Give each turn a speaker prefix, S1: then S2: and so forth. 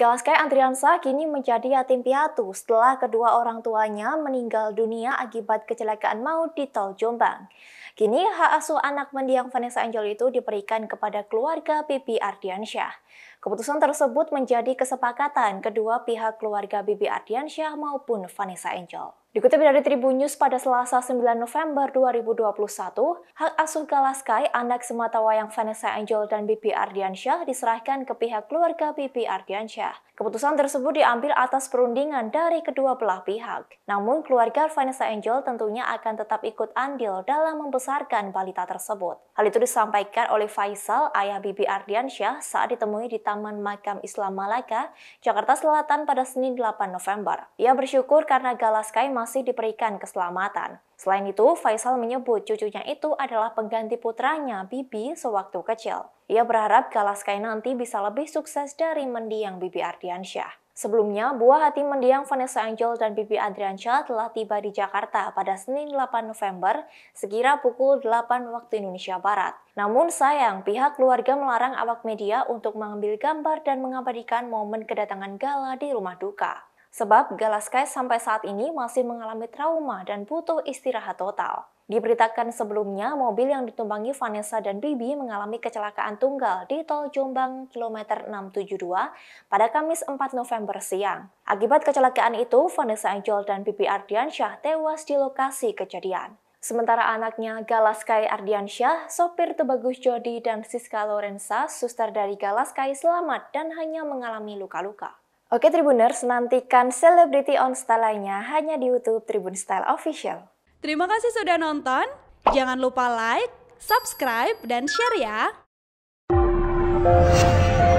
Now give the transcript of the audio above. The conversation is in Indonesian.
S1: Galaskai Andriansa kini menjadi yatim piatu setelah kedua orang tuanya meninggal dunia akibat kecelakaan maut di Tol Jombang. Kini hak asuh anak mendiang Vanessa Angel itu diberikan kepada keluarga Bibi Ardiansyah. Keputusan tersebut menjadi kesepakatan kedua pihak keluarga Bibi Ardiansyah maupun Vanessa Angel. Dikutip dari Tribun News pada Selasa 9 November 2021, hak asuh Galaskai, anak sematawayang Vanessa Angel dan Bibi Ardiansyah diserahkan ke pihak keluarga Bibi Ardiansyah. Keputusan tersebut diambil atas perundingan dari kedua belah pihak. Namun, keluarga Vanessa Angel tentunya akan tetap ikut andil dalam membesarkan balita tersebut. Hal itu disampaikan oleh Faisal, ayah Bibi Ardiansyah, saat ditemui di Taman Makam Islam Malaka, Jakarta Selatan pada Senin 8 November. Ia bersyukur karena Galaskai masih diberikan keselamatan. Selain itu, Faisal menyebut cucunya itu adalah pengganti putranya, Bibi, sewaktu kecil. Ia berharap Galaskai nanti bisa lebih sukses dari mendiang Bibi Ardiansyah. Sebelumnya, buah hati mendiang Vanessa Angel dan Bibi Adriansyah telah tiba di Jakarta pada Senin 8 November sekira pukul 8 waktu Indonesia Barat. Namun sayang, pihak keluarga melarang awak media untuk mengambil gambar dan mengabadikan momen kedatangan gala di rumah duka. Sebab Galaskai sampai saat ini masih mengalami trauma dan butuh istirahat total. Diberitakan sebelumnya, mobil yang ditumpangi Vanessa dan Bibi mengalami kecelakaan tunggal di tol Jombang kilometer 672 pada Kamis 4 November siang. Akibat kecelakaan itu, Vanessa Angel dan Bibi Ardiansyah tewas di lokasi kejadian. Sementara anaknya Galaskai Ardiansyah, sopir Tebagus Jodi dan Siska Lorenza, suster dari Galaskai selamat dan hanya mengalami luka-luka. Oke Tribuners, nantikan Celebrity on Style lainnya hanya di YouTube Tribun Style Official. Terima kasih sudah nonton. Jangan lupa like, subscribe, dan share ya.